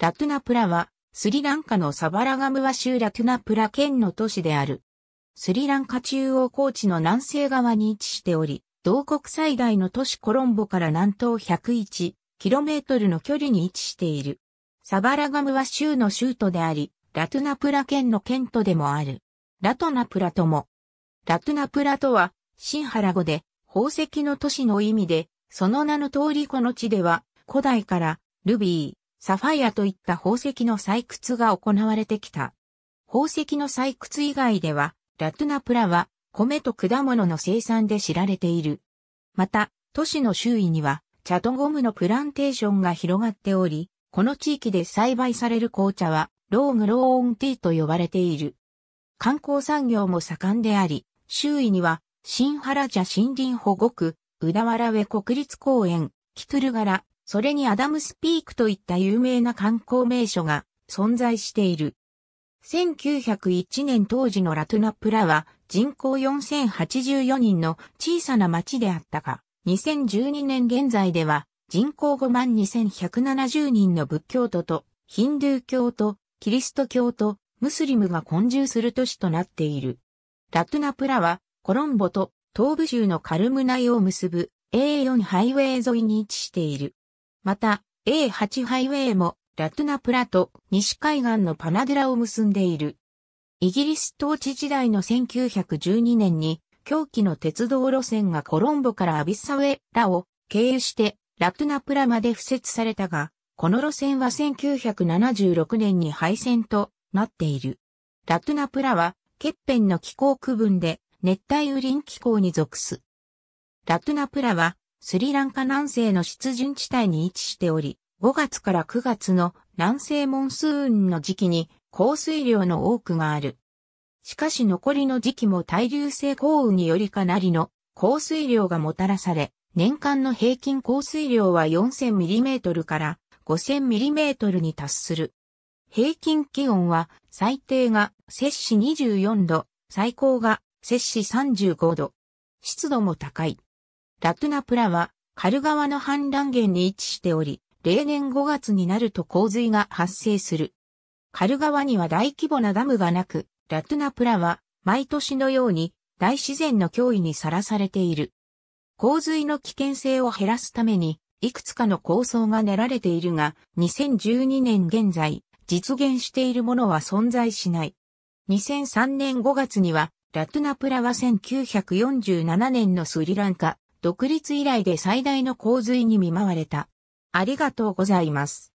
ラトゥナプラは、スリランカのサバラガムワ州ラトゥナプラ県の都市である。スリランカ中央高地の南西側に位置しており、同国最大の都市コロンボから南東 101km の距離に位置している。サバラガムは州の州都であり、ラトゥナプラ県の県都でもある。ラトナプラとも。ラトゥナプラとは、シンハラ語で、宝石の都市の意味で、その名の通りこの地では、古代から、ルビー、サファイアといった宝石の採掘が行われてきた。宝石の採掘以外では、ラトゥナプラは米と果物の生産で知られている。また、都市の周囲には、チャトゴムのプランテーションが広がっており、この地域で栽培される紅茶は、ローグローオンティーと呼ばれている。観光産業も盛んであり、周囲には、新原茶森林保護区、宇田原上国立公園、キトゥルガラ、それにアダムスピークといった有名な観光名所が存在している。1901年当時のラトゥナプラは人口4084人の小さな町であったが、2012年現在では人口5万2170人の仏教徒とヒンドゥー教とキリスト教とムスリムが混住する都市となっている。ラトゥナプラはコロンボと東部州のカルムナイを結ぶ A4 ハイウェイ沿いに位置している。また、A8 ハイウェイもラトゥナプラと西海岸のパナデラを結んでいる。イギリス統治時代の1912年に、狂気の鉄道路線がコロンボからアビサウェラを経由してラトゥナプラまで付設されたが、この路線は1976年に廃線となっている。ラトゥナプラは、欠片の気候区分で熱帯雨林気候に属す。ラトゥナプラは、スリランカ南西の湿潤地帯に位置しており、5月から9月の南西モンスーンの時期に降水量の多くがある。しかし残りの時期も対流性降雨によりかなりの降水量がもたらされ、年間の平均降水量は 4000mm から 5000mm に達する。平均気温は最低が摂氏24度、最高が摂氏35度。湿度も高い。ラトゥナプラは、カル川の氾濫源に位置しており、例年5月になると洪水が発生する。カル川には大規模なダムがなく、ラトゥナプラは、毎年のように、大自然の脅威にさらされている。洪水の危険性を減らすために、いくつかの構想が練られているが、2012年現在、実現しているものは存在しない。2003年5月には、ラトゥナプラは1947年のスリランカ、独立以来で最大の洪水に見舞われた。ありがとうございます。